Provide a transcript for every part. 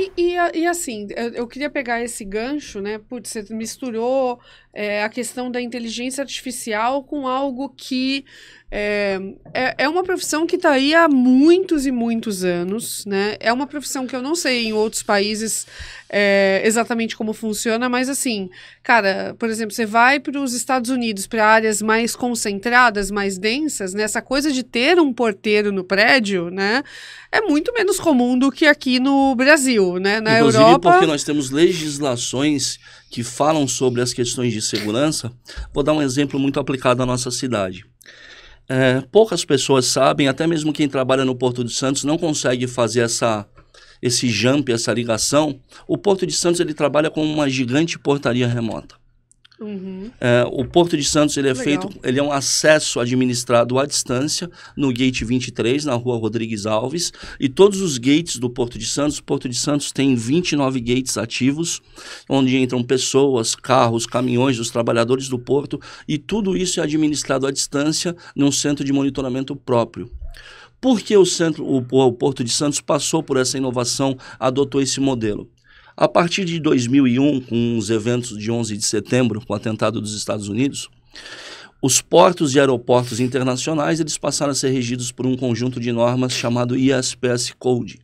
E, e, e assim, eu, eu, queria pegar esse gancho, né? Putz, você misturou é, a questão da inteligência artificial com algo que é, é, é uma profissão que está aí há muitos e muitos anos, né? É uma profissão que eu não sei em outros países é, exatamente como funciona, mas assim, cara, por exemplo, você vai para os Estados Unidos, para áreas mais concentradas, mais densas, né? Essa coisa de ter um porteiro no prédio, né? É muito menos comum do que aqui no Brasil, né? Na Inclusive Europa... porque nós temos legislações que falam sobre as questões de segurança, vou dar um exemplo muito aplicado à nossa cidade. É, poucas pessoas sabem, até mesmo quem trabalha no Porto de Santos não consegue fazer essa esse jump, essa ligação. O Porto de Santos ele trabalha com uma gigante portaria remota. Uhum. É, o Porto de Santos ele é Legal. feito, ele é um acesso administrado à distância no gate 23, na rua Rodrigues Alves, e todos os gates do Porto de Santos, o Porto de Santos tem 29 gates ativos, onde entram pessoas, carros, caminhões os trabalhadores do porto, e tudo isso é administrado à distância num centro de monitoramento próprio. Por que o, centro, o, o Porto de Santos passou por essa inovação, adotou esse modelo? A partir de 2001, com os eventos de 11 de setembro, com o atentado dos Estados Unidos, os portos e aeroportos internacionais eles passaram a ser regidos por um conjunto de normas chamado ISPS Code.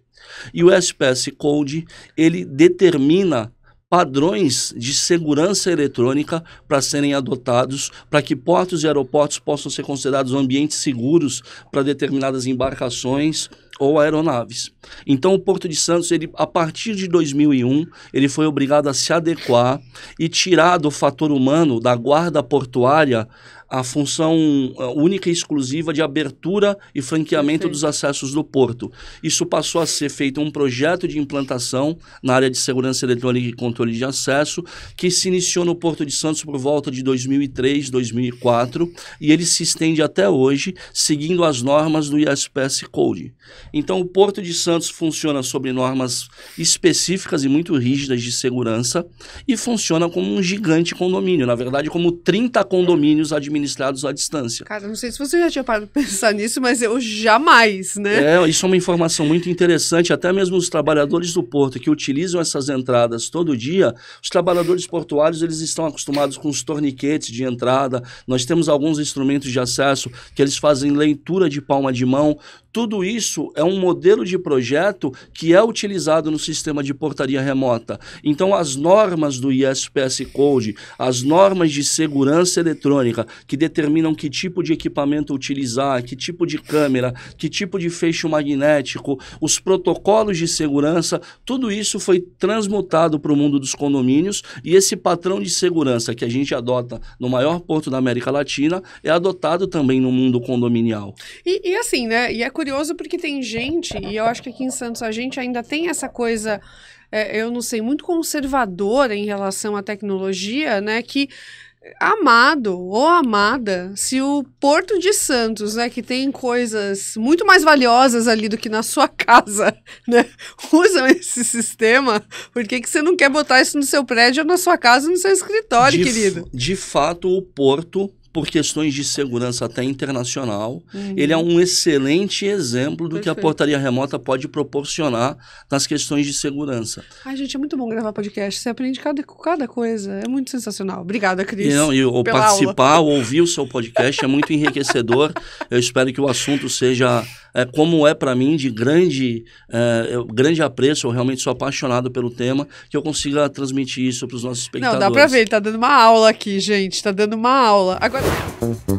E o ISPS Code ele determina padrões de segurança eletrônica para serem adotados para que portos e aeroportos possam ser considerados ambientes seguros para determinadas embarcações ou aeronaves. Então o Porto de Santos, ele a partir de 2001, ele foi obrigado a se adequar e tirar do fator humano da guarda portuária a função uh, única e exclusiva de abertura e franqueamento Perfeito. dos acessos do porto. Isso passou a ser feito um projeto de implantação na área de segurança eletrônica e controle de acesso, que se iniciou no Porto de Santos por volta de 2003, 2004, e ele se estende até hoje, seguindo as normas do ISPS Code. Então, o Porto de Santos funciona sobre normas específicas e muito rígidas de segurança e funciona como um gigante condomínio, na verdade, como 30 condomínios administrados à distância. Cara, não sei se você já tinha parado para pensar nisso, mas eu jamais, né? É, isso é uma informação muito interessante. Até mesmo os trabalhadores do porto que utilizam essas entradas todo dia, os trabalhadores portuários, eles estão acostumados com os torniquetes de entrada. Nós temos alguns instrumentos de acesso que eles fazem leitura de palma de mão tudo isso é um modelo de projeto que é utilizado no sistema de portaria remota. Então, as normas do ISPS Code, as normas de segurança eletrônica, que determinam que tipo de equipamento utilizar, que tipo de câmera, que tipo de fecho magnético, os protocolos de segurança, tudo isso foi transmutado para o mundo dos condomínios e esse padrão de segurança que a gente adota no maior porto da América Latina é adotado também no mundo condominial. E, e assim, né? E é curioso curioso porque tem gente, e eu acho que aqui em Santos a gente ainda tem essa coisa, é, eu não sei, muito conservadora em relação à tecnologia, né? Que amado ou amada se o Porto de Santos, né, que tem coisas muito mais valiosas ali do que na sua casa, né, usam esse sistema, por que, que você não quer botar isso no seu prédio ou na sua casa, no seu escritório, de querido? De fato, o Porto por questões de segurança até internacional. Uhum. Ele é um excelente exemplo do Perfeito. que a portaria remota pode proporcionar nas questões de segurança. Ai, gente, é muito bom gravar podcast. Você aprende cada, cada coisa. É muito sensacional. Obrigada, Cris. E, não, e o participar, aula. ouvir o seu podcast é muito enriquecedor. Eu espero que o assunto seja, é, como é para mim, de grande, é, grande apreço. Eu realmente sou apaixonado pelo tema, que eu consiga transmitir isso para os nossos espectadores. Não, dá para ver. Ele está dando uma aula aqui, gente. Está dando uma aula. Agora. Thank you.